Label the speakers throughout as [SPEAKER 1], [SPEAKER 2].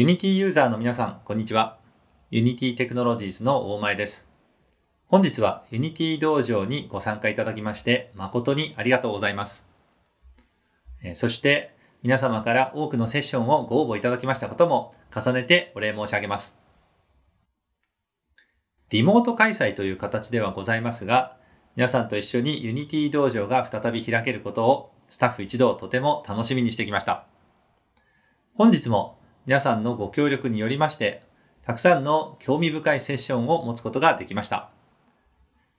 [SPEAKER 1] ユニティユーザーの皆さん、こんにちは。ユニティテクノロジーズの大前です。本日はユニティ道場にご参加いただきまして誠にありがとうございます。そして皆様から多くのセッションをご応募いただきましたことも重ねてお礼申し上げます。リモート開催という形ではございますが、皆さんと一緒にユニティ道場が再び開けることをスタッフ一同とても楽しみにしてきました。本日も皆さんのご協力によりまして、たくさんの興味深いセッションを持つことができました。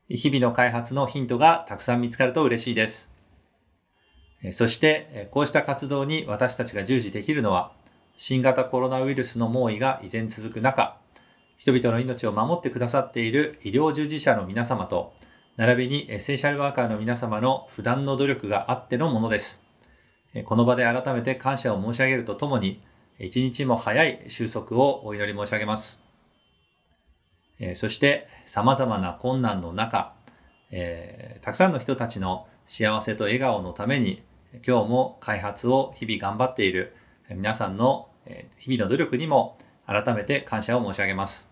[SPEAKER 1] 日々の開発のヒントがたくさん見つかると嬉しいです。そして、こうした活動に私たちが従事できるのは、新型コロナウイルスの猛威が依然続く中、人々の命を守ってくださっている医療従事者の皆様と、並びにエッセンシャルワーカーの皆様の普段の努力があってのものです。この場で改めて感謝を申し上げるとともに、一日も早い収束をお祈り申し上げます。そして様々な困難の中、えー、たくさんの人たちの幸せと笑顔のために今日も開発を日々頑張っている皆さんの日々の努力にも改めて感謝を申し上げます。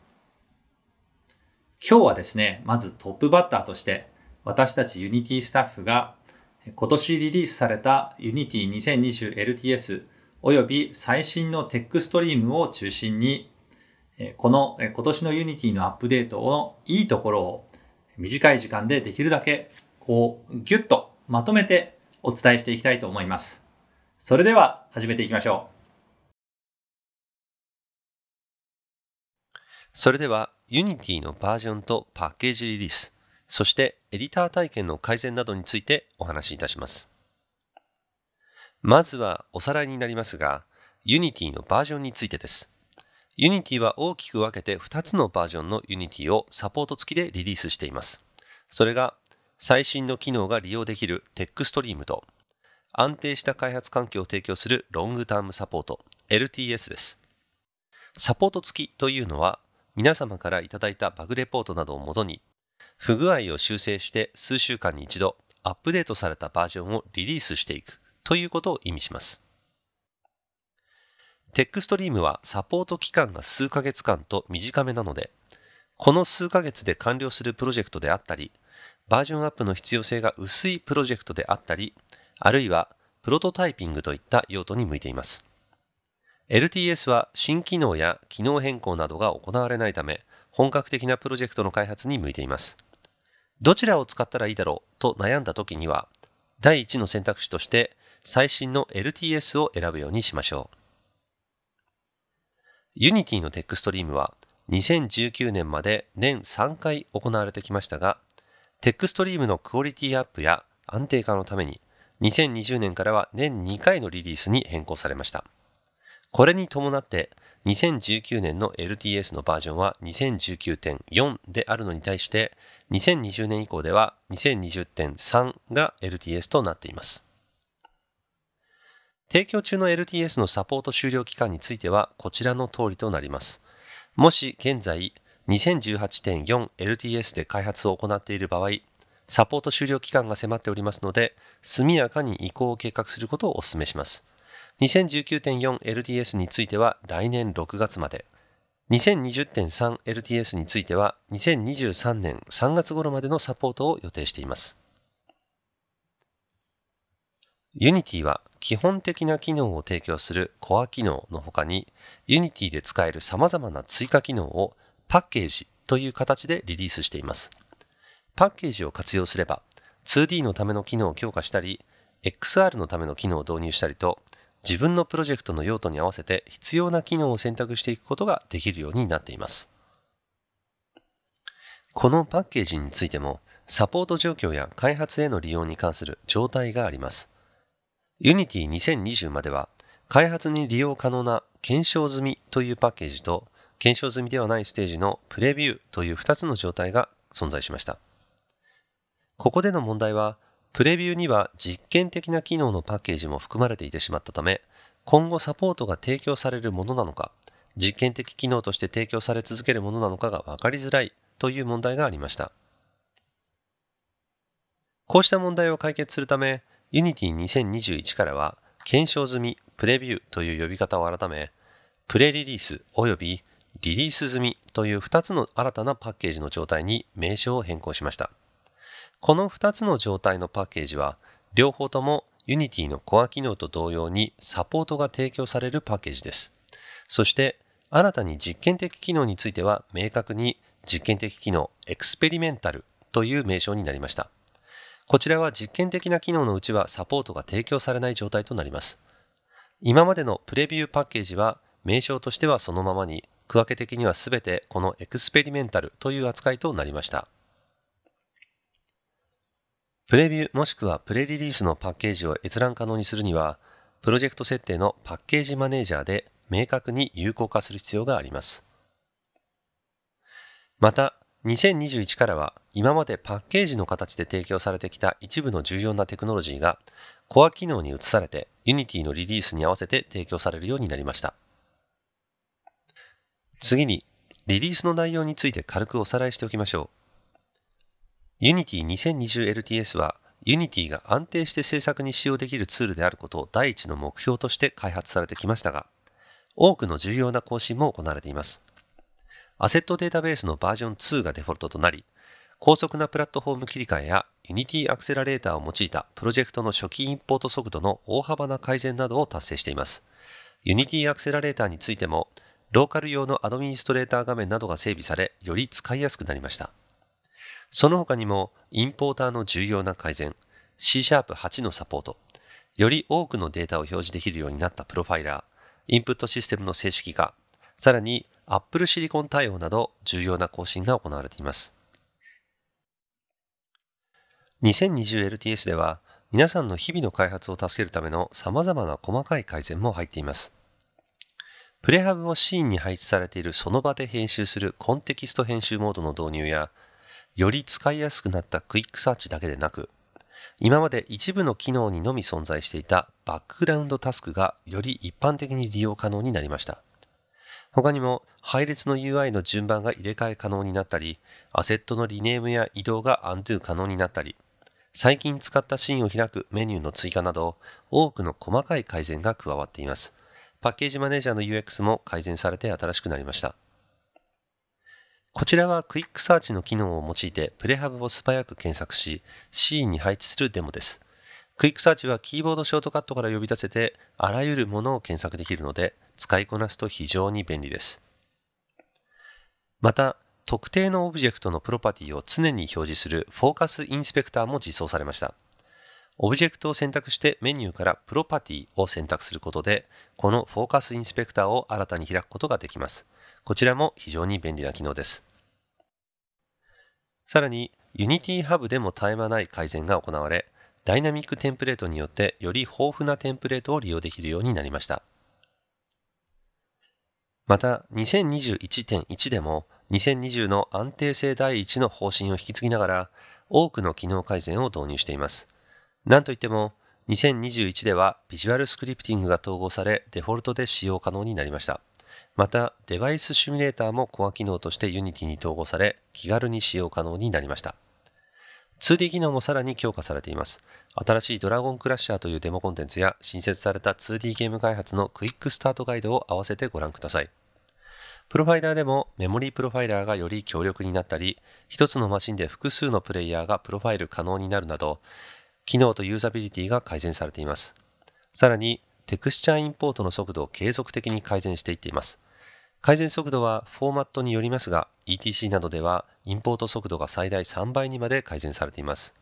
[SPEAKER 1] 今日はですね、まずトップバッターとして私たちユニティスタッフが今年リリースされたユニティ2020 LTS および最新のテックストリームを中心に、この今年の Unity のアップデートのいいところを短い時間でできるだけこうギュッとまとめてお伝えしていきたいと思います。それでは始めていきましょう。それでは Unity のバージョンとパッケージリリース、そしてエディター体験の改善などについてお話しいたします。まずはおさらいになりますが、Unity のバージョンについてです。Unity は大きく分けて2つのバージョンの Unity をサポート付きでリリースしています。それが最新の機能が利用できるテックストリームと安定した開発環境を提供するロングタームサポート LTS です。サポート付きというのは皆様からいただいたバグレポートなどをもとに不具合を修正して数週間に一度アップデートされたバージョンをリリースしていくということを意味します。テックストリームはサポート期間が数ヶ月間と短めなので、この数ヶ月で完了するプロジェクトであったり、バージョンアップの必要性が薄いプロジェクトであったり、あるいはプロトタイピングといった用途に向いています。LTS は新機能や機能変更などが行われないため、本格的なプロジェクトの開発に向いています。どちらを使ったらいいだろうと悩んだ時には、第1の選択肢として最新の LTS を選ぶようにしましょう。Unity のテックストリームは2019年まで年3回行われてきましたが、テックストリームのクオリティアップや安定化のために2020年からは年2回のリリースに変更されました。これに伴って2019年の LTS のバージョンは2019.4であるのに対して2020年以降では2020.3が LTS となっています。提供中の LTS のサポート終了期間についてはこちらの通りとなります。もし現在 2018.4LTS で開発を行っている場合、サポート終了期間が迫っておりますので、速やかに移行を計画することをお勧めします。2019.4LTS については来年6月まで、2020.3LTS については2023年3月頃までのサポートを予定しています。Unity は基本的な機能を提供するコア機能の他に Unity で使える様々な追加機能をパッケージという形でリリースしています。パッケージを活用すれば 2D のための機能を強化したり XR のための機能を導入したりと自分のプロジェクトの用途に合わせて必要な機能を選択していくことができるようになっています。このパッケージについてもサポート状況や開発への利用に関する状態があります。Unity 2020までは開発に利用可能な検証済みというパッケージと検証済みではないステージのプレビューという2つの状態が存在しました。ここでの問題はプレビューには実験的な機能のパッケージも含まれていてしまったため今後サポートが提供されるものなのか実験的機能として提供され続けるものなのかが分かりづらいという問題がありました。こうした問題を解決するため、Unity2021 からは、検証済みプレビューという呼び方を改め、プレリリース及びリリース済みという2つの新たなパッケージの状態に名称を変更しました。この2つの状態のパッケージは、両方とも Unity のコア機能と同様にサポートが提供されるパッケージです。そして、新たに実験的機能については明確に実験的機能エクスペリメンタルという名称になりました。こちらは実験的な機能のうちはサポートが提供されない状態となります。今までのプレビューパッケージは名称としてはそのままに、区分け的には全てこのエクスペリメンタルという扱いとなりました。プレビューもしくはプレリリースのパッケージを閲覧可能にするには、プロジェクト設定のパッケージマネージャーで明確に有効化する必要があります。また、2021からは今までパッケージの形で提供されてきた一部の重要なテクノロジーがコア機能に移されて Unity のリリースに合わせて提供されるようになりました。次にリリースの内容について軽くおさらいしておきましょう。Unity 2020LTS は Unity が安定して制作に使用できるツールであることを第一の目標として開発されてきましたが、多くの重要な更新も行われています。アセットデータベースのバージョン2がデフォルトとなり、高速なプラットフォーム切り替えや Unity アクセラレーターを用いたプロジェクトの初期インポート速度の大幅な改善などを達成しています。Unity アクセラレーターについても、ローカル用のアドミニストレーター画面などが整備され、より使いやすくなりました。その他にも、インポーターの重要な改善、C シャープ8のサポート、より多くのデータを表示できるようになったプロファイラー、インプットシステムの正式化、さらに Apple Silicon 対応など重要な更新が行われています。2020LTS では皆さんの日々の開発を助けるための様々な細かい改善も入っています。プレハブをシーンに配置されているその場で編集するコンテキスト編集モードの導入や、より使いやすくなったクイックサーチだけでなく、今まで一部の機能にのみ存在していたバックグラウンドタスクがより一般的に利用可能になりました。他にも配列の UI の順番が入れ替え可能になったり、アセットのリネームや移動がアンドゥ可能になったり、最近使ったシーンを開くメニューの追加など、多くの細かい改善が加わっています。パッケージマネージャーの UX も改善されて新しくなりました。こちらはクイックサーチの機能を用いてプレハブを素早く検索し、シーンに配置するデモです。クイックサーチはキーボードショートカットから呼び出せて、あらゆるものを検索できるので、使いこなすと非常に便利です。また、特定のオブジェクトのプロパティを常に表示するフォーカスインスペクターも実装されました。オブジェクトを選択してメニューからプロパティを選択することで、このフォーカスインスペクターを新たに開くことができます。こちらも非常に便利な機能です。さらに、Unity Hub でも絶え間ない改善が行われ、ダイナミックテンプレートによってより豊富なテンプレートを利用できるようになりました。また、2021.1でも2020の安定性第一の方針を引き継ぎながら、多くの機能改善を導入しています。なんといっても、2021ではビジュアルスクリプティングが統合され、デフォルトで使用可能になりました。また、デバイスシミュレーターもコア機能として Unity に統合され、気軽に使用可能になりました。2D 機能もさらに強化されています。新しいドラゴンクラッシャーというデモコンテンツや新設された 2D ゲーム開発のクイックスタートガイドを合わせてご覧ください。プロファイラーでもメモリープロファイラーがより強力になったり、一つのマシンで複数のプレイヤーがプロファイル可能になるなど、機能とユーザビリティが改善されています。さらに、テクスチャーインポートの速度を継続的に改善していっています。改善速度はフォーマットによりますが、ETC などではインポート速度が最大3倍にまで改善されています。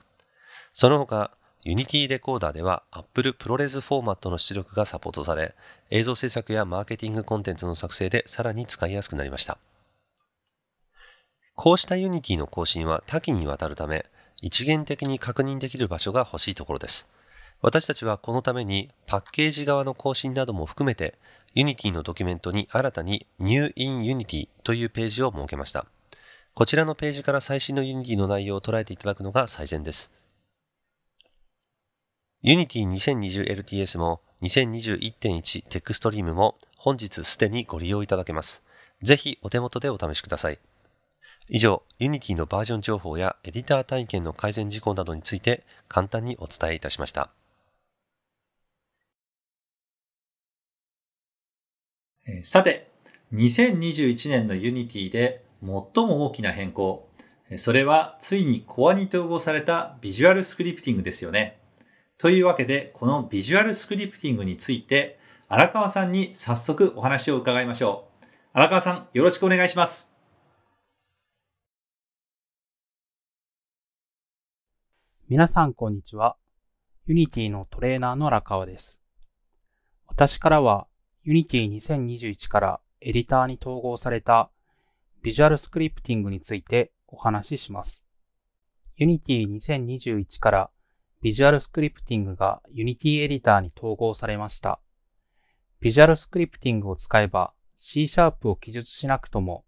[SPEAKER 1] その他、Unity レコーダーでは Apple ProRes フォーマットの出力がサポートされ、映像制作やマーケティングコンテンツの作成でさらに使いやすくなりました。こうした Unity の更新は多岐にわたるため、一元的に確認できる場所が欲しいところです。私たちはこのためにパッケージ側の更新なども含めて Unity のドキュメントに新たに New in Unity というページを設けました。こちらのページから最新の Unity の内容を捉えていただくのが最善です。Unity2020LTS も2021.1テックストリームも本日すでにご利用いただけます。ぜひお手元でお試しください。以上、Unity のバージョン情報やエディター体験の改善事項などについて簡単にお伝えいたしました。さて、2021年の Unity で最も大きな変更、それはついにコアに統合されたビジュアルスクリプティングですよね。というわけで、このビジュアルスクリプティングについて、荒川さんに早速お話を伺いましょう。荒川さん、よろしくお願いします。
[SPEAKER 2] 皆さん、こんにちは。ユニティのトレーナーの荒川です。私からは、ユニティ2021からエディターに統合されたビジュアルスクリプティングについてお話しします。ユニティ2021からビジュアルスクリプティングが Unity エディターに統合されました。ビジュアルスクリプティングを使えば C シャープを記述しなくとも、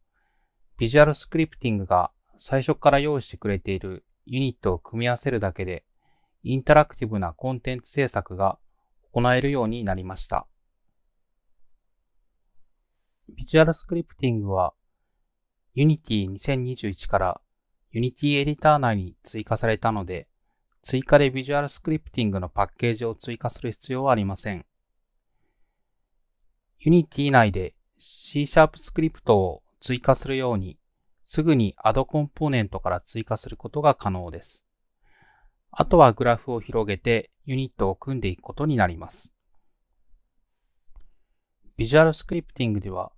[SPEAKER 2] ビジュアルスクリプティングが最初から用意してくれているユニットを組み合わせるだけで、インタラクティブなコンテンツ制作が行えるようになりました。ビジュアルスクリプティングは Unity 2021から Unity エディター内に追加されたので、追加で Visual Scripting のパッケージを追加する必要はありません。Unity 内で C シャープスクリプトを追加するように、すぐに Add コンポーネントから追加することが可能です。あとはグラフを広げてユニットを組んでいくことになります。Visual Scripting では、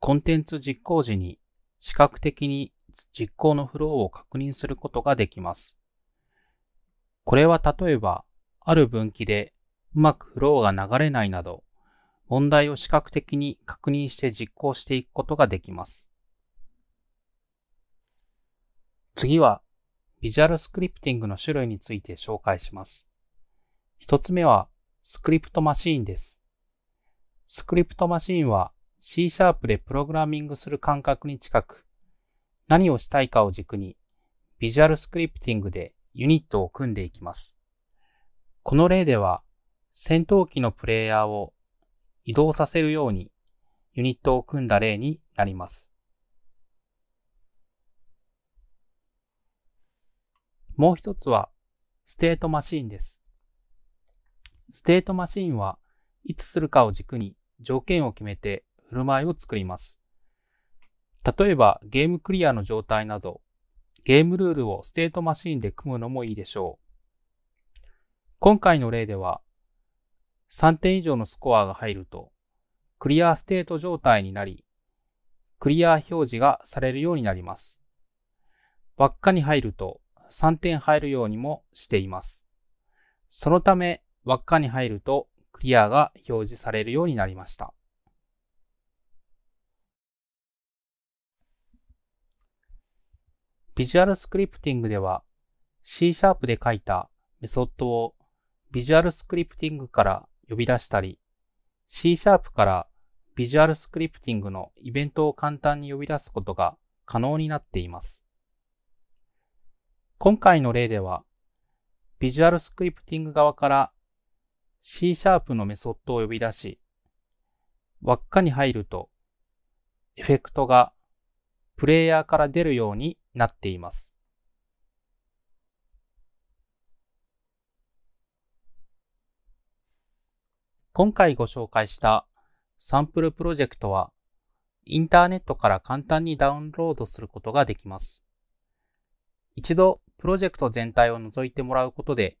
[SPEAKER 2] コンテンツ実行時に視覚的に実行のフローを確認することができます。これは例えば、ある分岐でうまくフローが流れないなど、問題を視覚的に確認して実行していくことができます。次は、ビジュアルスクリプティングの種類について紹介します。一つ目は、スクリプトマシーンです。スクリプトマシーンは C シャープでプログラミングする感覚に近く、何をしたいかを軸に、ビジュアルスクリプティングでユニットを組んでいきます。この例では、戦闘機のプレイヤーを移動させるようにユニットを組んだ例になります。もう一つは、ステートマシーンです。ステートマシーンはいつするかを軸に条件を決めて振る舞いを作ります。例えばゲームクリアの状態などゲームルールをステートマシンで組むのもいいでしょう。今回の例では、3点以上のスコアが入ると、クリアステート状態になり、クリア表示がされるようになります。輪っかに入ると3点入るようにもしています。そのため輪っかに入るとクリアが表示されるようになりました。ビジュアルスクリプティングでは C シャープで書いたメソッドをビジュアルスクリプティングから呼び出したり C シャープからビジュアルスクリプティングのイベントを簡単に呼び出すことが可能になっています。今回の例では、ビジュアルスクリプティング側から C シャープのメソッドを呼び出し、輪っかに入ると、エフェクトがプレイヤーから出るようになっています。今回ご紹介したサンプルプロジェクトは、インターネットから簡単にダウンロードすることができます。一度、プロジェクト全体を覗いてもらうことで、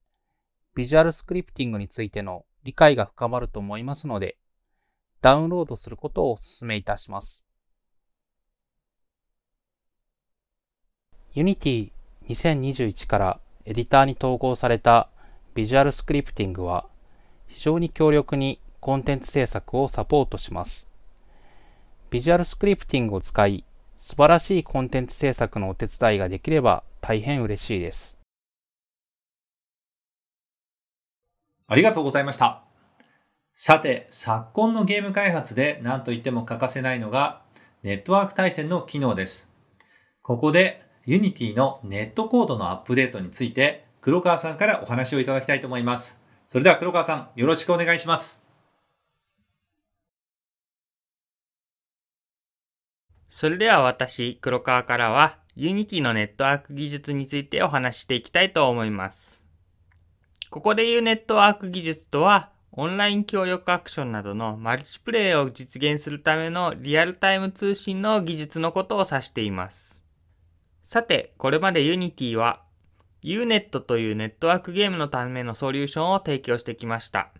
[SPEAKER 2] ビジュアルスクリプティングについての理解が深まると思いますので、ダウンロードすることをお勧めいたします。Unity 2021からエディターに統合された Visual Scripting は非常に強力にコンテンツ制作をサポートします。Visual Scripting を使い素晴らしいコンテンツ制作のお手伝いが
[SPEAKER 1] できれば大変嬉しいです。ありがとうございました。さて、昨今のゲーム開発で何と言っても欠かせないのが、ネットワーク対戦の機能です。ここで Unity のネットコードのアップデートについて黒川さんからお話をいただきたいと思います。それでは黒川さん、よろしくお願いします。
[SPEAKER 3] それでは私、黒川からは Unity のネットワーク技術についてお話していきたいと思います。ここで言うネットワーク技術とは、オンライン協力アクションなどのマルチプレイを実現するためのリアルタイム通信の技術のことを指しています。さて、これまで Unity は Unet というネットワークゲームのためのソリューションを提供してきました。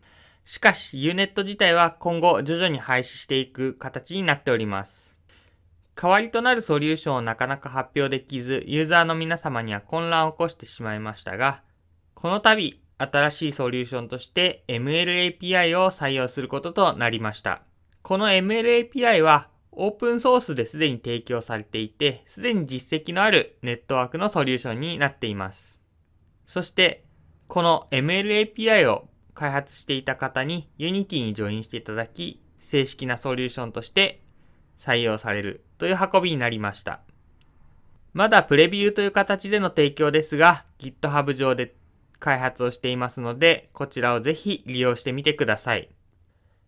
[SPEAKER 3] しかし Unet 自体は今後徐々に廃止していく形になっております。代わりとなるソリューションをなかなか発表できず、ユーザーの皆様には混乱を起こしてしまいましたが、この度、新しいソリューションとして MLAPI を採用することとなりました。この MLAPI はオープンソースですでに提供されていて、すでに実績のあるネットワークのソリューションになっています。そして、この ML API を開発していた方に Unity にジョインしていただき、正式なソリューションとして採用されるという運びになりました。まだプレビューという形での提供ですが、GitHub 上で開発をしていますので、こちらをぜひ利用してみてください。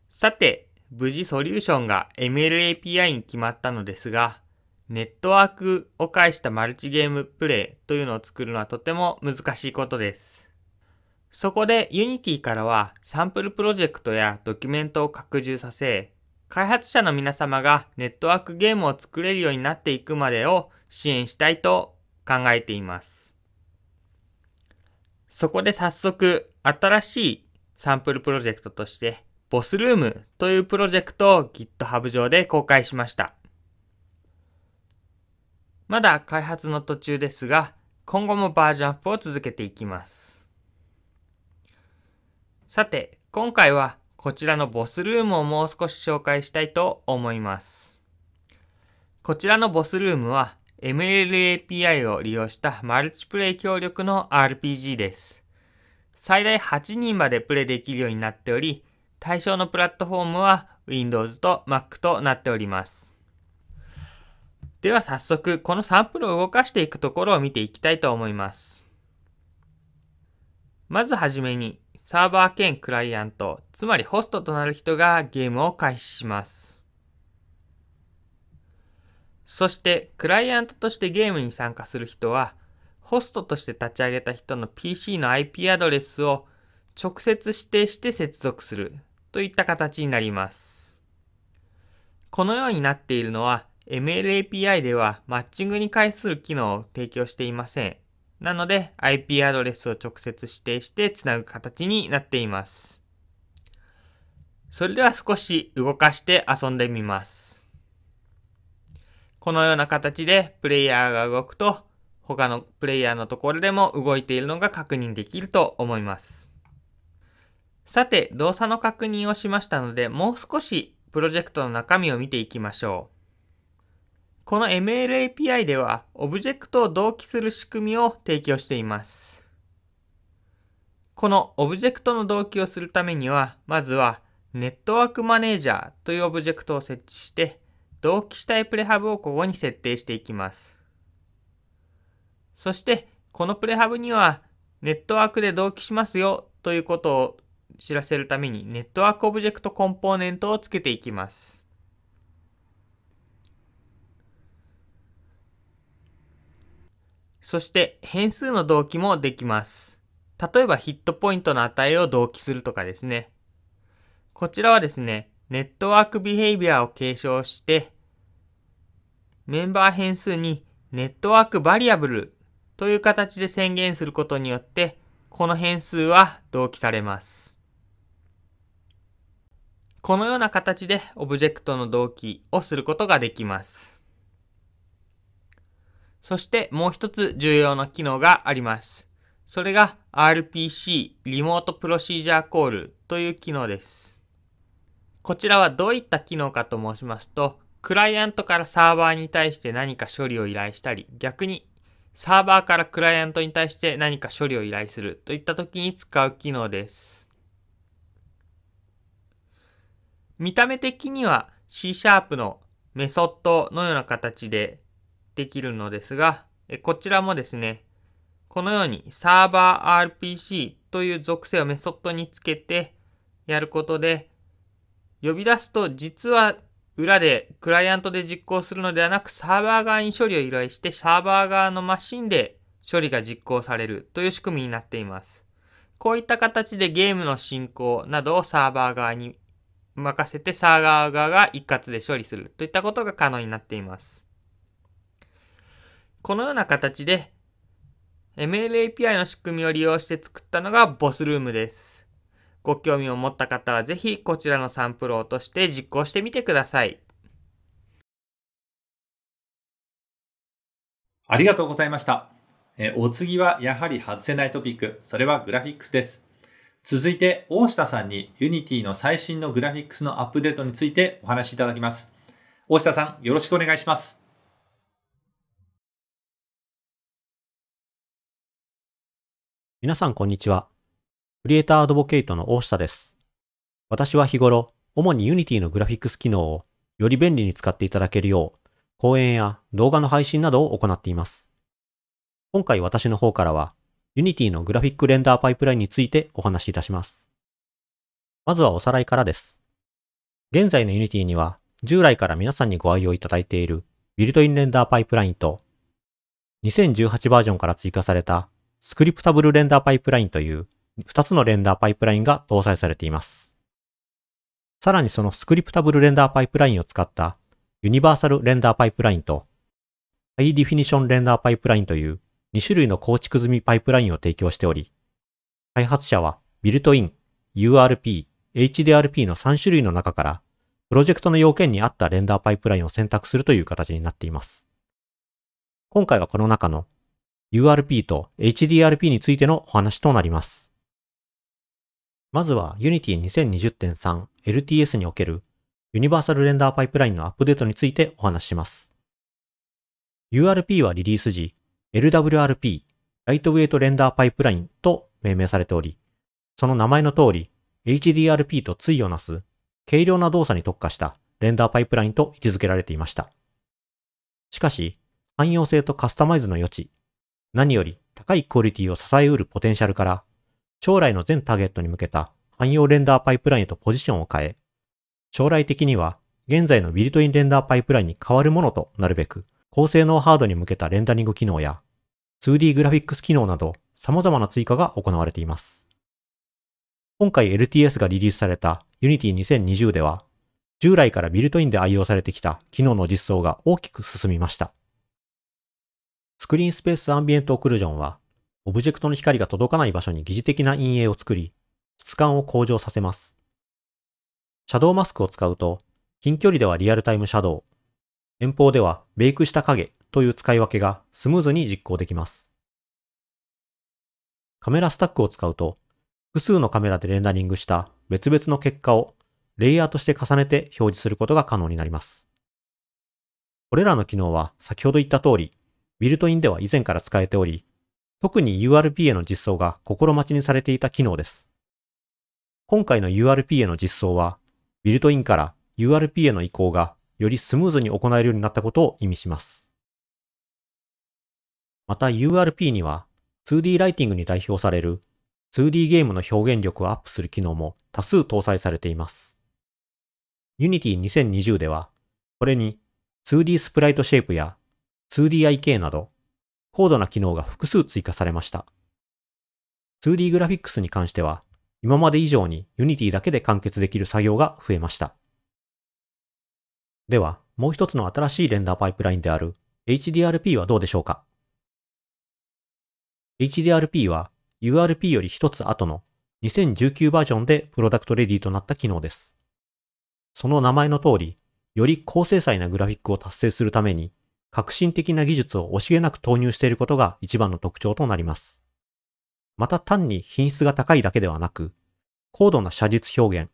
[SPEAKER 3] さて、無事ソリューションが ML API に決まったのですが、ネットワークを介したマルチゲームプレイというのを作るのはとても難しいことです。そこで Unity からはサンプルプロジェクトやドキュメントを拡充させ、開発者の皆様がネットワークゲームを作れるようになっていくまでを支援したいと考えています。そこで早速新しいサンプルプロジェクトとしてボスルームというプロジェクトを GitHub 上で公開しました。まだ開発の途中ですが、今後もバージョンアップを続けていきます。さて、今回はこちらのボスルームをもう少し紹介したいと思います。こちらのボスルームは ML API を利用したマルチプレイ協力の RPG です。最大8人までプレイできるようになっており、対象のプラットフォームは Windows と Mac となっております。では早速、このサンプルを動かしていくところを見ていきたいと思います。まずはじめに、サーバー兼クライアント、つまりホストとなる人がゲームを開始します。そして、クライアントとしてゲームに参加する人は、ホストとして立ち上げた人の PC の IP アドレスを直接指定して接続するといった形になります。このようになっているのは ML API ではマッチングに関する機能を提供していません。なので IP アドレスを直接指定してつなぐ形になっています。それでは少し動かして遊んでみます。このような形でプレイヤーが動くと他のプレイヤーのところでも動いているのが確認できると思います。さて、動作の確認をしましたので、もう少しプロジェクトの中身を見ていきましょう。この ML API では、オブジェクトを同期する仕組みを提供しています。このオブジェクトの同期をするためには、まずは、ネットワークマネージャーというオブジェクトを設置して、同期したいプレハブをここに設定していきます。そして、このプレハブには、ネットワークで同期しますよということを知らせるためにネットワークオブジェクトコンポーネントをつけていきます。そして変数の同期もできます。例えばヒットポイントの値を同期するとかですね。こちらはですね、ネットワークビヘイビアを継承して、メンバー変数にネットワークバリアブルという形で宣言することによって、この変数は同期されます。このような形でオブジェクトの同期をすることができます。そしてもう一つ重要な機能があります。それが RPC リモートプロシージャーコールという機能です。こちらはどういった機能かと申しますと、クライアントからサーバーに対して何か処理を依頼したり、逆にサーバーからクライアントに対して何か処理を依頼するといった時に使う機能です。見た目的には C シャープのメソッドのような形でできるのですが、こちらもですね、このようにサーバー RPC という属性をメソッドにつけてやることで、呼び出すと実は裏でクライアントで実行するのではなくサーバー側に処理を依頼してサーバー側のマシンで処理が実行されるという仕組みになっています。こういった形でゲームの進行などをサーバー側に任せてサーバー側が一括で処理するといったことが可能になっています。このような形で ML API の仕組みを利用して作ったのがボスルームです。ご興味を持った方はぜひこちらのサンプルを落として実行してみてください。
[SPEAKER 1] ありがとうございました。えお次はやはり外せないトピック、それはグラフィックスです。続いて、大下さんに Unity の最新のグラフィックスのアップデートについてお話しいただきます。大下さん、よろしくお願いします。
[SPEAKER 4] 皆さん、こんにちは。クリエイターアドボケイトの大下です。私は日頃、主に Unity のグラフィックス機能をより便利に使っていただけるよう、講演や動画の配信などを行っています。今回私の方からは、Unity のグラフィックレンダーパイプラインについてお話しいたします。まずはおさらいからです。現在の Unity には従来から皆さんにご愛用いただいているビルトインレンダーパイプラインと2018バージョンから追加されたスクリプタブルレンダーパイプラインという2つのレンダーパイプラインが搭載されています。さらにそのスクリプタブルレンダーパイプラインを使ったユニバーサルレンダーパイプラインとハイディフィニションレンダーパイプラインという2種類の構築済みパイプラインを提供しており、開発者はビルトイン、URP、HDRP の3種類の中から、プロジェクトの要件に合ったレンダーパイプラインを選択するという形になっています。今回はこの中の URP と HDRP についてのお話となります。まずは Unity 2020.3 LTS におけるユニバーサルレンダーパイプラインのアップデートについてお話します。URP はリリース時、LWRP、ライトウェイトレンダーパイプラインと命名されており、その名前の通り、HDRP と対をなす、軽量な動作に特化したレンダーパイプラインと位置づけられていました。しかし、汎用性とカスタマイズの余地、何より高いクオリティを支えうるポテンシャルから、将来の全ターゲットに向けた汎用レンダーパイプラインへとポジションを変え、将来的には現在のビルトインレンダーパイプラインに変わるものとなるべく、高性能ハードに向けたレンダリング機能や、2D グラフィックス機能など様々な追加が行われています。今回 LTS がリリースされた Unity 2020では、従来からビルトインで愛用されてきた機能の実装が大きく進みました。スクリーンスペースアンビエントオクルジョンは、オブジェクトの光が届かない場所に疑似的な陰影を作り、質感を向上させます。シャドウマスクを使うと、近距離ではリアルタイムシャドウ、遠方ではベイクした影という使い分けがスムーズに実行できます。カメラスタックを使うと、複数のカメラでレンダリングした別々の結果をレイヤーとして重ねて表示することが可能になります。これらの機能は先ほど言った通り、ビルトインでは以前から使えており、特に URP への実装が心待ちにされていた機能です。今回の URP への実装は、ビルトインから URP への移行がよりスムーズに行えるようになったことを意味します。また URP には 2D ライティングに代表される 2D ゲームの表現力をアップする機能も多数搭載されています。Unity 2020では、これに 2D スプライトシェイプや 2DIK など高度な機能が複数追加されました。2D グラフィックスに関しては、今まで以上に Unity だけで完結できる作業が増えました。では、もう一つの新しいレンダーパイプラインである HDRP はどうでしょうか ?HDRP は URP より一つ後の2019バージョンでプロダクトレディとなった機能です。その名前の通り、より高精細なグラフィックを達成するために、革新的な技術を惜しげなく投入していることが一番の特徴となります。また単に品質が高いだけではなく、高度な写実表現、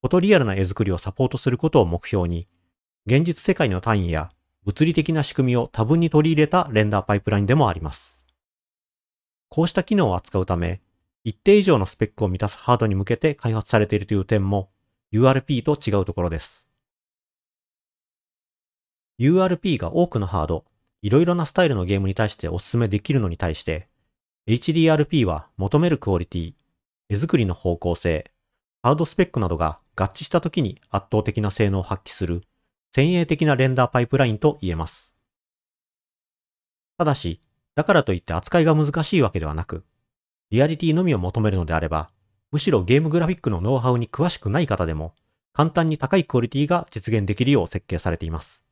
[SPEAKER 4] フォトリアルな絵作りをサポートすることを目標に、現実世界の単位や物理的な仕組みを多分に取り入れたレンダーパイプラインでもあります。こうした機能を扱うため、一定以上のスペックを満たすハードに向けて開発されているという点も URP と違うところです。URP が多くのハード、いろいろなスタイルのゲームに対してお勧めできるのに対して、HDRP は求めるクオリティ、絵作りの方向性、ハードスペックなどが合致した時に圧倒的な性能を発揮する先鋭的なレンダーパイプラインと言えます。ただし、だからといって扱いが難しいわけではなく、リアリティのみを求めるのであれば、むしろゲームグラフィックのノウハウに詳しくない方でも、簡単に高いクオリティが実現できるよう設計されています。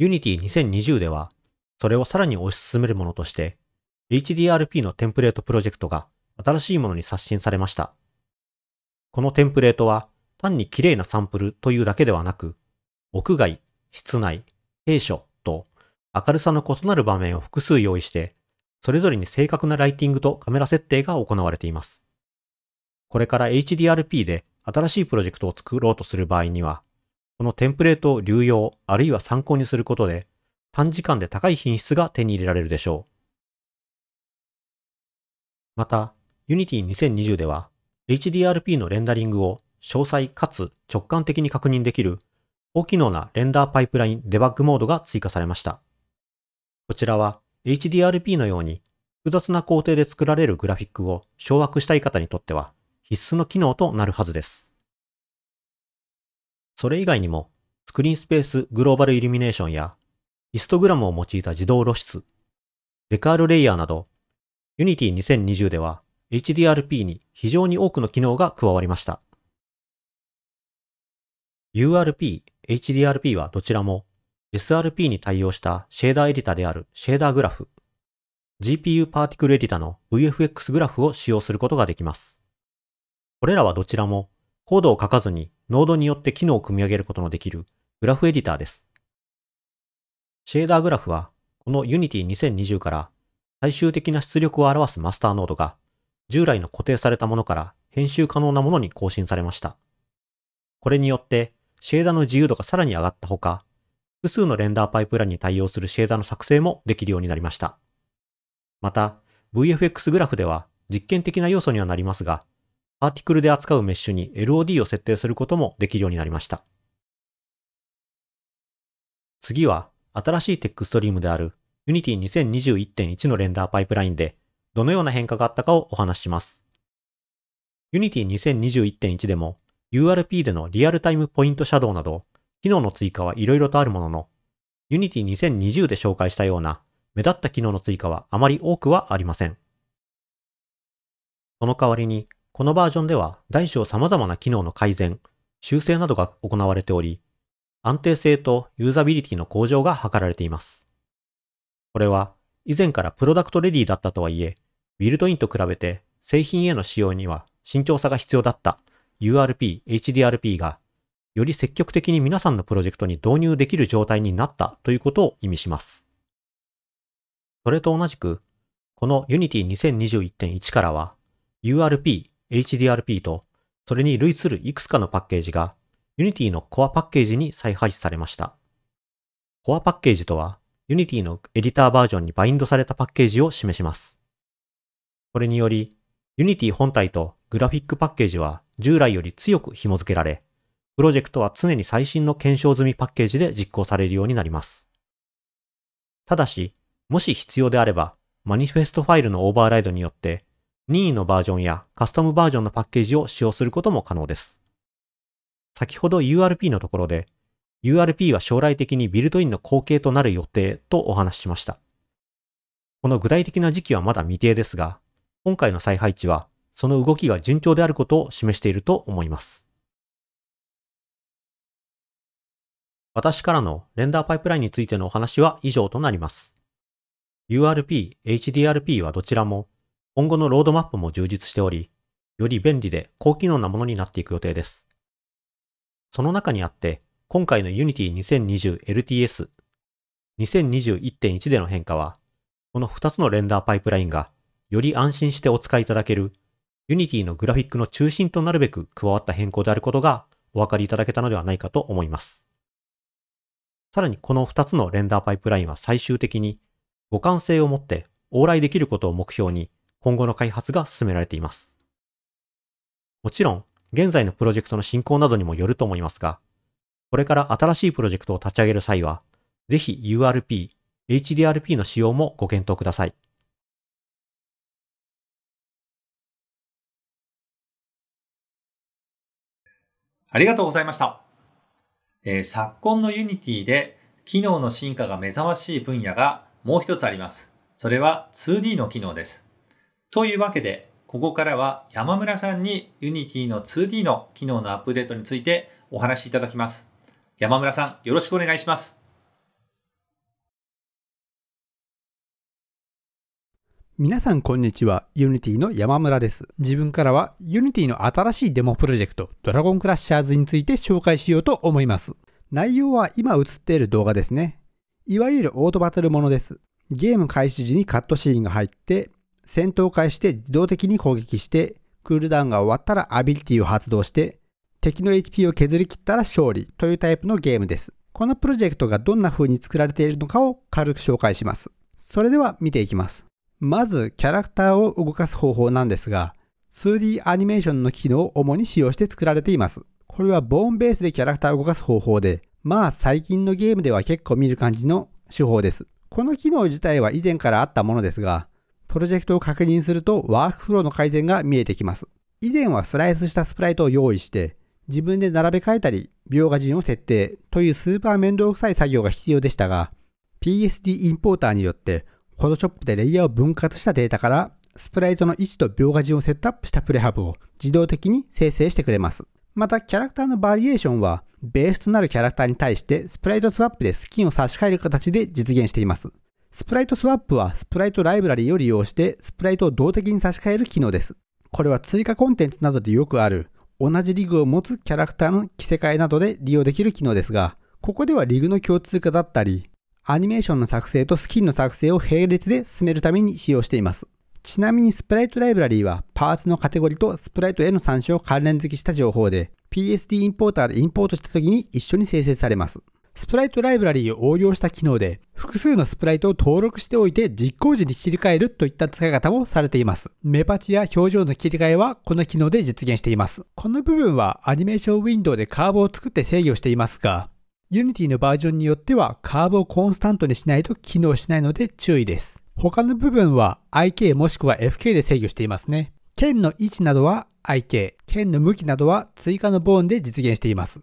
[SPEAKER 4] Unity 2020では、それをさらに推し進めるものとして、HDRP のテンプレートプロジェクトが新しいものに刷新されました。このテンプレートは、単に綺麗なサンプルというだけではなく、屋外、室内、閉所と明るさの異なる場面を複数用意して、それぞれに正確なライティングとカメラ設定が行われています。これから HDRP で新しいプロジェクトを作ろうとする場合には、このテンプレートを流用あるいは参考にすることで、短時間で高い品質が手に入れられるでしょう。また、Unity 2020では HDRP のレンダリングを詳細かつ直感的に確認できる高機能なレンダーパイプラインデバッグモードが追加されました。こちらは HDRP のように複雑な工程で作られるグラフィックを掌握したい方にとっては必須の機能となるはずです。それ以外にもスクリーンスペースグローバルイルミネーションやヒストグラムを用いた自動露出、レカールレイヤーなど Unity 2020では HDRP に非常に多くの機能が加わりました。URP、HDRP はどちらも SRP に対応したシェーダーエディタであるシェーダーグラフ、GPU パーティクルエディタの VFX グラフを使用することができます。これらはどちらもコードを書かずにノードによって機能を組み上げることのできるグラフエディターです。シェーダーグラフはこの Unity 2020から最終的な出力を表すマスターノードが従来の固定されたものから編集可能なものに更新されました。これによってシェーダーの自由度がさらに上がったほか、複数のレンダーパイプラに対応するシェーダーの作成もできるようになりました。また、VFX グラフでは実験的な要素にはなりますが、パーティクルで扱うメッシュに LOD を設定することもできるようになりました。次は、新しいテックストリームである Unity 2021.1のレンダーパイプラインで、どのような変化があったかをお話しします。Unity 2021.1でも URP でのリアルタイムポイントシャドウなど、機能の追加はいろいろとあるものの、Unity 2020で紹介したような目立った機能の追加はあまり多くはありません。その代わりに、このバージョンでは大小様々な機能の改善、修正などが行われており、安定性とユーザビリティの向上が図られています。これは以前からプロダクトレディだったとはいえ、ビルドインと比べて製品への使用には慎重さが必要だった URP、HDRP がより積極的に皆さんのプロジェクトに導入できる状態になったということを意味します。それと同じく、この Unity 2021.1からは URP、HDRP とそれに類するいくつかのパッケージが Unity のコアパッケージに再配置されました。コアパッケージとは Unity のエディターバージョンにバインドされたパッケージを示します。これにより Unity 本体とグラフィックパッケージは従来より強く紐付けられ、プロジェクトは常に最新の検証済みパッケージで実行されるようになります。ただし、もし必要であれば、マニフェストファイルのオーバーライドによって、任意のバージョンやカスタムバージョンのパッケージを使用することも可能です。先ほど URP のところで、URP は将来的にビルトインの後継となる予定とお話ししました。この具体的な時期はまだ未定ですが、今回の再配置はその動きが順調であることを示していると思います。私からのレンダーパイプラインについてのお話は以上となります。URP、HDRP はどちらも、今後のロードマップも充実しており、より便利で高機能なものになっていく予定です。その中にあって、今回の Unity 2020 LTS、2021.1での変化は、この2つのレンダーパイプラインがより安心してお使いいただける Unity のグラフィックの中心となるべく加わった変更であることがお分かりいただけたのではないかと思います。さらにこの2つのレンダーパイプラインは最終的に互換性を持って往来できることを目標に今後の開発が進められています。もちろん現在のプロジェクトの進行などにもよると思いますが、これから新しいプロジェクトを立ち上げる際は、ぜひ URP、HDRP の使用もご検討ください。
[SPEAKER 1] ありがとうございました。えー、昨今のユニティで機能の進化が目覚ましい分野がもう一つあります。それは 2D の機能です。というわけで、ここからは山村さんに Unity の 2D の機能のアップデートについてお話しいただきます。山村さん、よろしくお願いします。
[SPEAKER 5] 皆さんこんにちは。Unity の山村です。自分からは Unity の新しいデモプロジェクト、ドラゴンクラッシャーズについて紹介しようと思います。内容は今映っている動画ですね。いわゆるオートバトルものです。ゲーム開始時にカットシーンが入って、戦闘開始して自動的に攻撃して、クールダウンが終わったらアビリティを発動して、敵の HP を削り切ったら勝利というタイプのゲームです。このプロジェクトがどんな風に作られているのかを軽く紹介します。それでは見ていきます。まずキャラクターを動かす方法なんですが、2D アニメーションの機能を主に使用して作られています。これはボーンベースでキャラクターを動かす方法で、まあ最近のゲームでは結構見る感じの手法です。この機能自体は以前からあったものですが、プロジェクトを確認するとワークフローの改善が見えてきます。以前はスライスしたスプライトを用意して、自分で並べ替えたり、描画陣を設定というスーパー面倒くさい作業が必要でしたが、PSD インポーターによって Photoshop でレイヤーを分割したデータから、スプライトの位置と描画順をセットアップしたプレハブを自動的に生成してくれます。また、キャラクターのバリエーションは、ベースとなるキャラクターに対して、スプライトスワップでスキンを差し替える形で実現しています。スプライトスワップは、スプライトライブラリを利用して、スプライトを動的に差し替える機能です。これは追加コンテンツなどでよくある、同じリグを持つキャラクターの着せ替えなどで利用できる機能ですが、ここではリグの共通化だったり、アニメーションの作成とスキンの作成を並列で進めるために使用しています。ちなみにスプライトライブラリーはパーツのカテゴリとスプライトへの参照を関連付けした情報で PSD インポーターでインポートした時に一緒に生成されます。スプライトライブラリーを応用した機能で複数のスプライトを登録しておいて実行時に切り替えるといった使い方もされています。目パチや表情の切り替えはこの機能で実現しています。この部分はアニメーションウィンドウでカーブを作って制御していますが Unity のバージョンによってはカーブをコンスタントにしないと機能しないので注意です。他の部分は IK もしくは FK で制御していますね。剣の位置などは IK、剣の向きなどは追加のボーンで実現しています。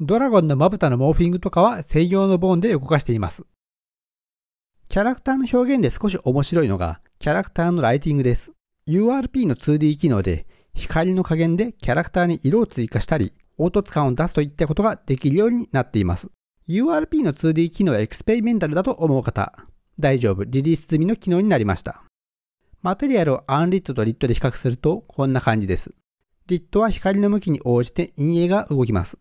[SPEAKER 5] ドラゴンのまぶたのモーフィングとかは制御のボーンで動かしています。キャラクターの表現で少し面白いのが、キャラクターのライティングです。URP の 2D 機能で、光の加減でキャラクターに色を追加したり、凹凸感を出すといったことができるようになっています。URP の 2D 機能はエクスペリメンタルだと思う方、大丈夫、リリース済みの機能になりました。マテリアルをアンリットとリットで比較するとこんな感じです。リットは光の向きに応じて陰影が動きます。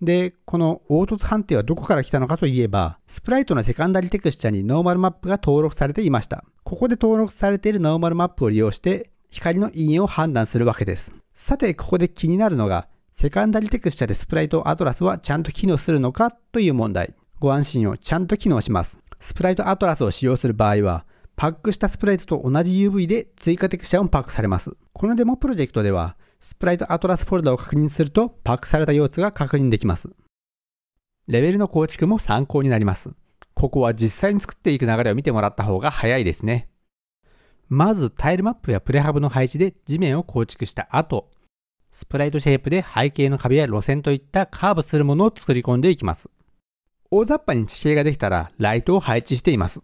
[SPEAKER 5] で、この凹凸判定はどこから来たのかといえば、スプライトのセカンダリテクスチャにノーマルマップが登録されていました。ここで登録されているノーマルマップを利用して、光の陰影を判断するわけです。さて、ここで気になるのが、セカンダリテクスチャでスプライトアトラスはちゃんと機能するのかという問題。ご安心をちゃんと機能します。スプライトアトラスを使用する場合は、パックしたスプライトと同じ UV で追加テクスチャもパックされます。このデモプロジェクトでは、スプライトアトラスフォルダを確認するとパックされた様子が確認できます。レベルの構築も参考になります。ここは実際に作っていく流れを見てもらった方が早いですね。まずタイルマップやプレハブの配置で地面を構築した後、スプライトシェイプで背景の壁や路線といったカーブするものを作り込んでいきます。大雑把に地形ができたらライトを配置しています。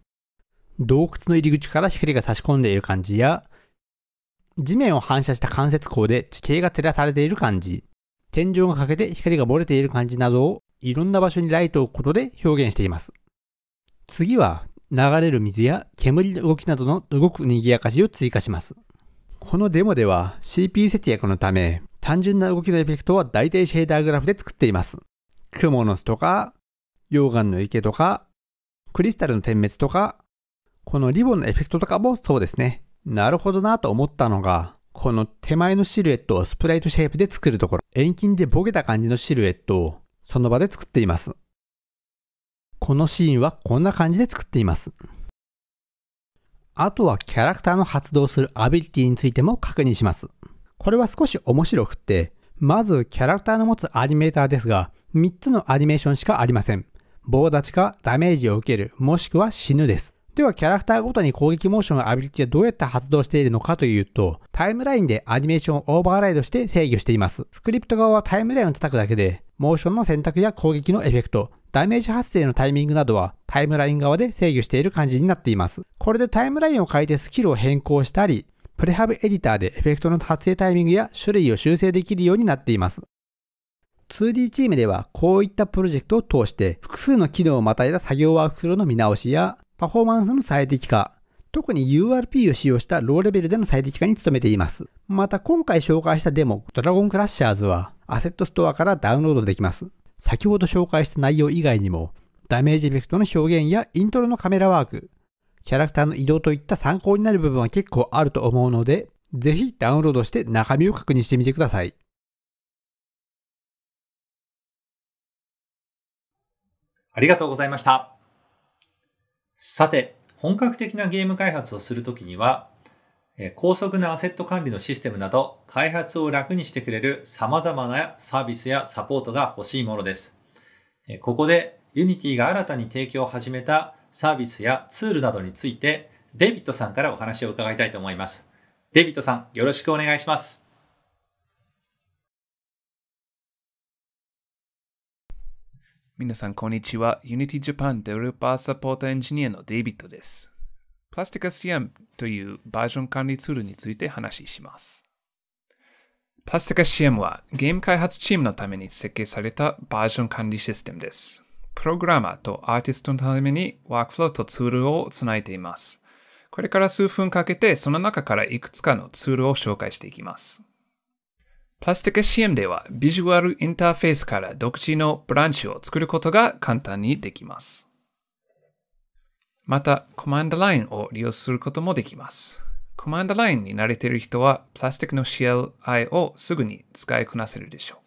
[SPEAKER 5] 洞窟の入り口から光が差し込んでいる感じや、地面を反射した関節光で地形が照らされている感じ、天井が欠けて光が漏れている感じなどをいろんな場所にライトを置くことで表現しています。次は流れる水や煙の動きなどの動く賑やかしを追加します。このデモでは CPU 節約のため単純な動きのエフェクトは大体シェーダーグラフで作っています。クモの巣とか、溶岩の池とか、クリスタルの点滅とか、このリボンのエフェクトとかもそうですね。なるほどなと思ったのが、この手前のシルエットをスプライトシェイプで作るところ、遠近でボケた感じのシルエットをその場で作っています。このシーンはこんな感じで作っています。あとはキャラクターの発動するアビリティについても確認します。これは少し面白くって、まずキャラクターの持つアニメーターですが、3つのアニメーションしかありません。棒立ちかダメージを受ける、もしくは死ぬです。ではキャラクターごとに攻撃モーションのアビリティはどうやって発動しているのかというと、タイムラインでアニメーションをオーバーライドして制御しています。スクリプト側はタイムラインを叩くだけで、モーションの選択や攻撃のエフェクト、ダメージ発生のタイミングなどはタイムライン側で制御している感じになっています。これでタイムラインを変えてスキルを変更したり、プレハブエディターでエフェクトの発生タイミングや種類を修正できるようになっています。2D チームではこういったプロジェクトを通して複数の機能をまたいだ作業ワークフローの見直しやパフォーマンスの最適化、特に URP を使用したローレベルでの最適化に努めています。また今回紹介したデモドラゴンクラッシャーズはアセットストアからダウンロードできます。先ほど紹介した内容以外にもダメージエフェクトの表現やイントロのカメラワーク、キャラクターの移動といった参考になる部分は結構あると思うので、ぜひダウンロードして中身を確認してみてください。
[SPEAKER 1] ありがとうございました。さて、本格的なゲーム開発をするときには、高速なアセット管理のシステムなど、開発を楽にしてくれる様々なサービスやサポートが欲しいものです。ここで、ユニティが新たに提供を始めたサービスやツールなどについて、デビットさんからお話を伺いたいと思います。デビットさん、よろしくお願いします。
[SPEAKER 6] みなさん、こんにちは。Unity Japan デルパーサポートエンジニアのデビットです。プラスティカ CM というバージョン管理ツールについて話します。プラスティカ CM はゲーム開発チームのために設計されたバージョン管理システムです。プログラマーとアーティストのためにワークフローとツールをつないでいます。これから数分かけてその中からいくつかのツールを紹介していきます。プラスティ i c CM ではビジュアルインターフェースから独自のブランチを作ることが簡単にできます。また、コマンドラインを利用することもできます。コマンドラインに慣れている人は、プラスティックの CLI をすぐに使いこなせるでしょう。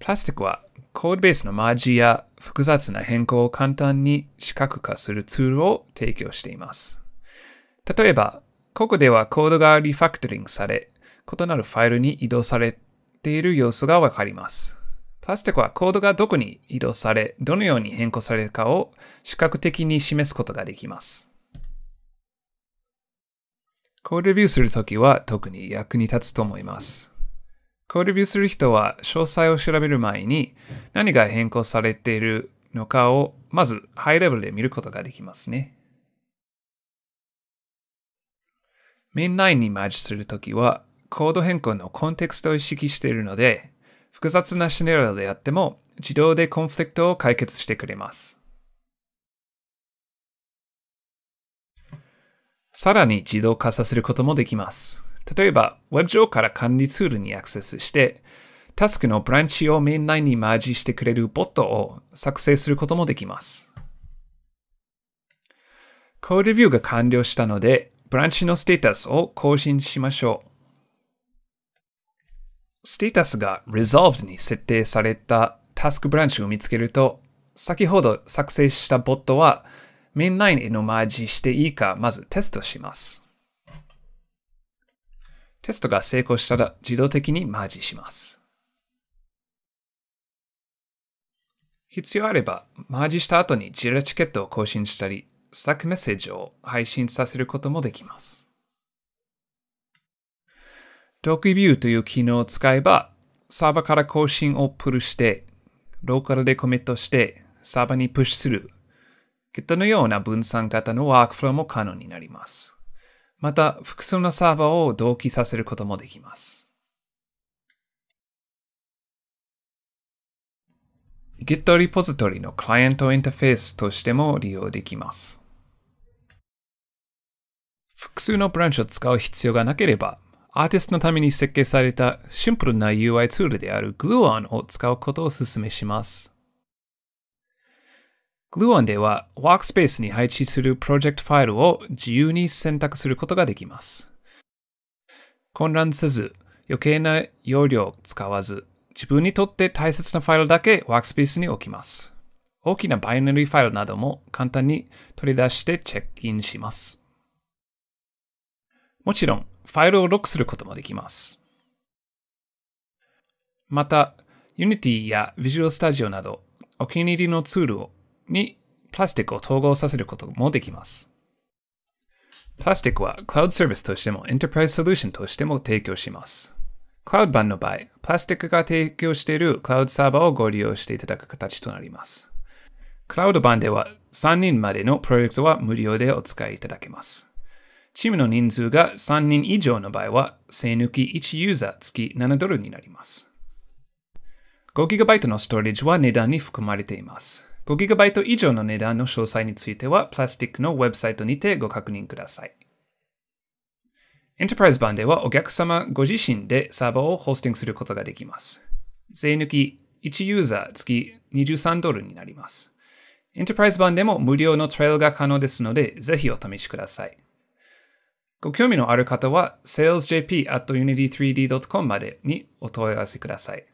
[SPEAKER 6] プラスティックはコードベースのマージや複雑な変更を簡単に視覚化するツールを提供しています。例えば、ここではコードがリファクトリングされ、異なるファイルに移動されている様子がわかります。プラスティックはコードがどこに移動され、どのように変更されるかを視覚的に示すことができます。コードレビューするときは特に役に立つと思います。コーデビューする人は詳細を調べる前に何が変更されているのかをまずハイレベルで見ることができますね。メインラインにマージするときはコード変更のコンテクストを意識しているので複雑なシナリオであっても自動でコンフリクトを解決してくれます。さらに自動化させることもできます。例えば、Web 上から管理ツールにアクセスして、タスクのブランチをメインラインにマージしてくれるボットを作成することもできます。コードビューが完了したので、ブランチのステータスを更新しましょう。ステータスが Resolved に設定されたタスクブランチを見つけると、先ほど作成したボットはメインラインへのマージしていいかまずテストします。テストが成功したら自動的にマージします。必要あれば、マージした後にジラチケットを更新したり、スタックメッセージを配信させることもできます。ドクビューという機能を使えば、サーバーから更新をプルして、ローカルでコミットして、サーバーにプッシュする、Git のような分散型のワークフローも可能になります。また、複数のサーバーを同期させることもできます。Git リポジトリのクライアントインターフェースとしても利用できます。複数のブランチを使う必要がなければ、アーティストのために設計されたシンプルな UI ツールである Gluon を使うことをお勧めします。Gluon では、ワークスペースに配置するプロジェクトファイルを自由に選択することができます。混乱せず、余計な容量を使わず、自分にとって大切なファイルだけワークスペースに置きます。大きなバイナリーファイルなども簡単に取り出してチェックインします。もちろん、ファイルをロックすることもできます。また、Unity や Visual Studio など、お気に入りのツールをにプラスチックを統合させることもできます。プラスチックはクラウドサービスとしてもエンタープライズソリューションとしても提供します。クラウド版の場合、プラスチックが提供しているクラウドサーバーをご利用していただく形となります。クラウド版では3人までのプロジェクトは無料でお使いいただけます。チームの人数が3人以上の場合は、生抜き1ユーザー月7ドルになります。5GB のストレージは値段に含まれています。5GB 以上の値段の詳細については、プラスティックのウェブサイトにてご確認ください。エンタープライズ版ではお客様ご自身でサーバーをホスティングすることができます。税抜き1ユーザー月23ドルになります。エンタープライズ版でも無料のトレイルが可能ですので、ぜひお試しください。ご興味のある方は salesjp.unity3d.com までにお問い合わせください。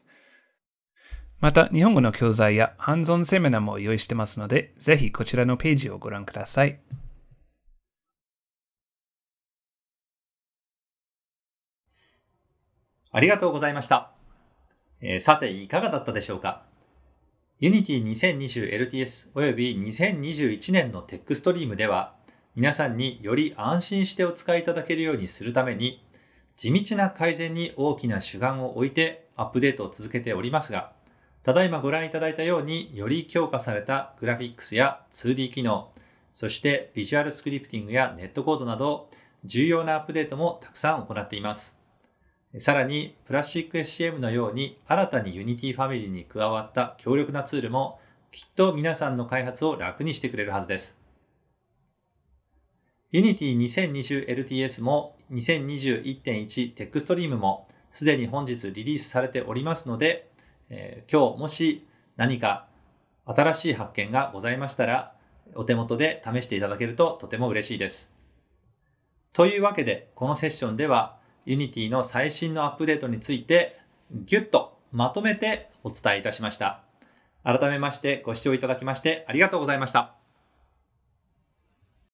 [SPEAKER 6] また、日本語の教材やハンズオンセミナーも用意してますので、ぜひこちらのページをご覧ください。
[SPEAKER 1] ありがとうございました。えー、さて、いかがだったでしょうか Unity 2020 LTS および2021年の TechStream では、皆さんにより安心してお使いいただけるようにするために、地道な改善に大きな主眼を置いてアップデートを続けておりますが、ただいまご覧いただいたように、より強化されたグラフィックスや 2D 機能、そしてビジュアルスクリプティングやネットコードなど、重要なアップデートもたくさん行っています。さらに、プラスチック SCM のように新たに Unity ファミリーに加わった強力なツールも、きっと皆さんの開発を楽にしてくれるはずです。Unity 2020 LTS も2021.1 TechStream もすでに本日リリースされておりますので、えー、今日もし何か新しい発見がございましたら、お手元で試していただけるととても嬉しいです。というわけで、このセッションでは、Unity の最新のアップデートについて、ぎゅっとまとめてお伝えいたしました。改めましてご視聴いただきましてありがとうございました。